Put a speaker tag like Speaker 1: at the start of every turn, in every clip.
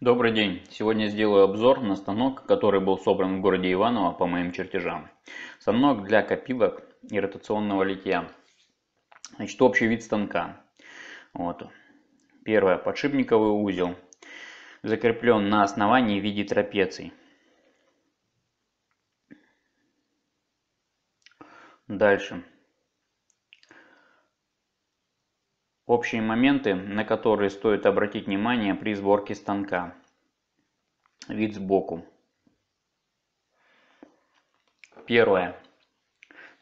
Speaker 1: Добрый день! Сегодня сделаю обзор на станок, который был собран в городе Иваново по моим чертежам. Станок для копилок и ротационного литья. Значит, общий вид станка. Вот. Первое. Подшипниковый узел. Закреплен на основании в виде трапеций. Дальше. Общие моменты, на которые стоит обратить внимание при сборке станка. Вид сбоку. Первое.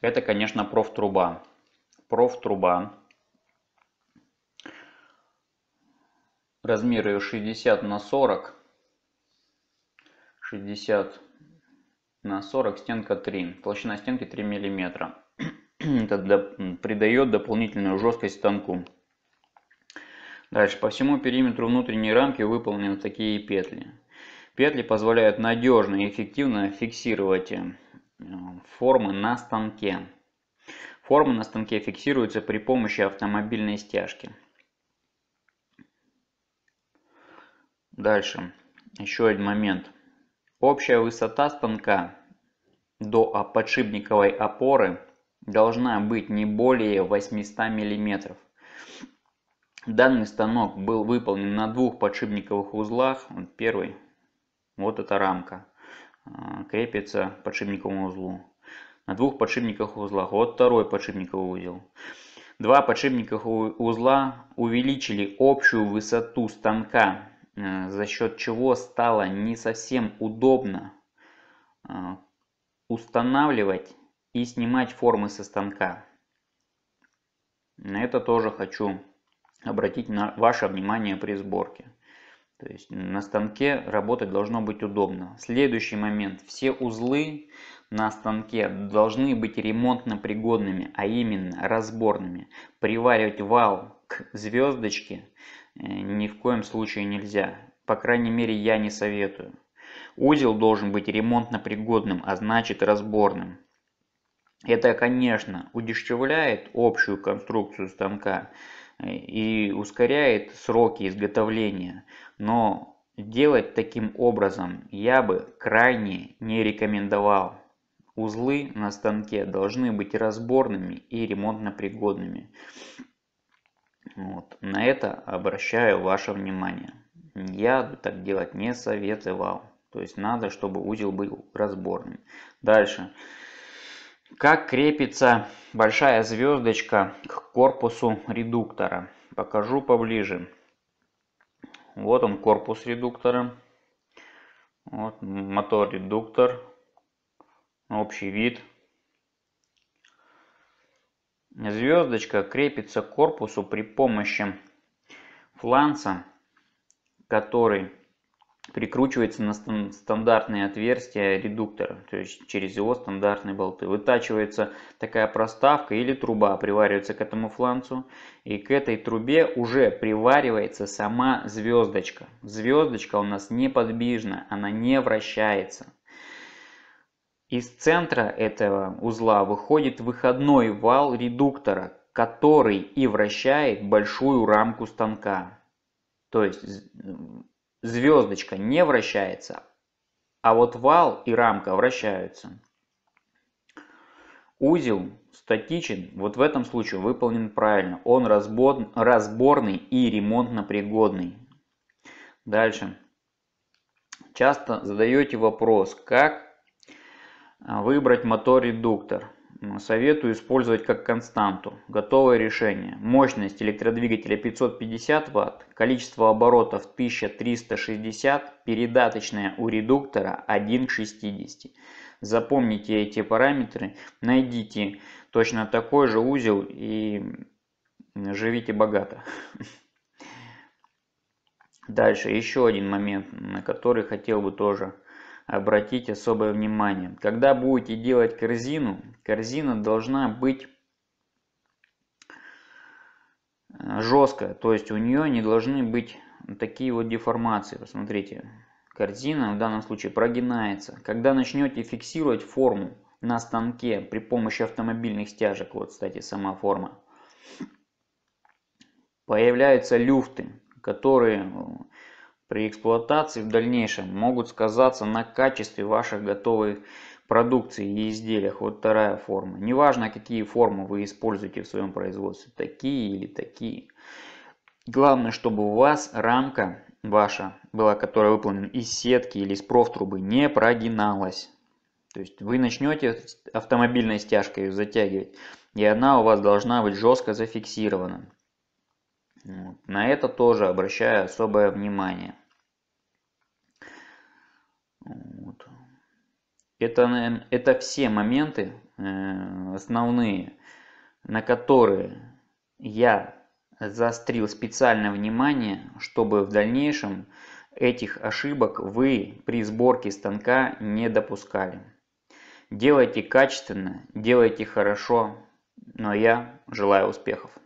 Speaker 1: Это, конечно, профтруба. Профтруба. Размер ее 60 на 40. 60 на 40, стенка 3. Толщина стенки 3 мм. Это до, придает дополнительную жесткость станку. Дальше, по всему периметру внутренней рамки выполнены такие петли. Петли позволяют надежно и эффективно фиксировать э, формы на станке. Формы на станке фиксируются при помощи автомобильной стяжки. Дальше, еще один момент. Общая высота станка до подшипниковой опоры должна быть не более 800 мм. Данный станок был выполнен на двух подшипниковых узлах. Вот Первый, вот эта рамка, а, крепится к подшипниковому узлу. На двух подшипниковых узлах, вот второй подшипниковый узел. Два подшипниковых узла увеличили общую высоту станка, э, за счет чего стало не совсем удобно а, устанавливать и снимать формы со станка. На это тоже хочу обратить на ваше внимание при сборке. То есть на станке работать должно быть удобно. Следующий момент. Все узлы на станке должны быть ремонтно пригодными, а именно разборными. Приваривать вал к звездочке э, ни в коем случае нельзя. По крайней мере я не советую. Узел должен быть ремонтно пригодным, а значит разборным. Это, конечно, удешевляет общую конструкцию станка, и ускоряет сроки изготовления, но делать таким образом я бы крайне не рекомендовал. Узлы на станке должны быть разборными и ремонтно пригодными. Вот. На это обращаю ваше внимание. Я так делать не советовал. То есть надо, чтобы узел был разборным. Дальше. Как крепится большая звездочка к корпусу редуктора? Покажу поближе. Вот он корпус редуктора. Вот мотор-редуктор. Общий вид. Звездочка крепится к корпусу при помощи фланца, который прикручивается на стандартные отверстия редуктора, то есть через его стандартные болты. Вытачивается такая проставка или труба, приваривается к этому фланцу, и к этой трубе уже приваривается сама звездочка. Звездочка у нас неподвижна, она не вращается. Из центра этого узла выходит выходной вал редуктора, который и вращает большую рамку станка. То есть звездочка не вращается, а вот вал и рамка вращаются. Узел статичен, вот в этом случае выполнен правильно. Он разбор, разборный и ремонтно-пригодный. Дальше. Часто задаете вопрос, как а, выбрать мотор-редуктор советую использовать как константу. Готовое решение. Мощность электродвигателя 550 Вт, количество оборотов 1360, передаточная у редуктора 1,60. Запомните эти параметры, найдите точно такой же узел и живите богато. Дальше еще один момент, на который хотел бы тоже обратить особое внимание. Когда будете делать корзину, корзина должна быть э, жесткая, то есть у нее не должны быть такие вот деформации. Посмотрите, корзина в данном случае прогинается. Когда начнете фиксировать форму на станке при помощи автомобильных стяжек, вот, кстати, сама форма, появляются люфты, которые э, при эксплуатации в дальнейшем могут сказаться на качестве ваших готовой продукции и изделиях. Вот вторая форма. Неважно, какие формы вы используете в своем производстве, такие или такие. Главное, чтобы у вас рамка ваша была, которая выполнена из сетки или из профтрубы, не прогиналась. То есть вы начнете автомобильной стяжкой ее затягивать, и она у вас должна быть жестко зафиксирована. На это тоже обращаю особое внимание. Вот. Это, это все моменты э, основные, на которые я заострил специальное внимание, чтобы в дальнейшем этих ошибок вы при сборке станка не допускали. Делайте качественно, делайте хорошо, но я желаю успехов.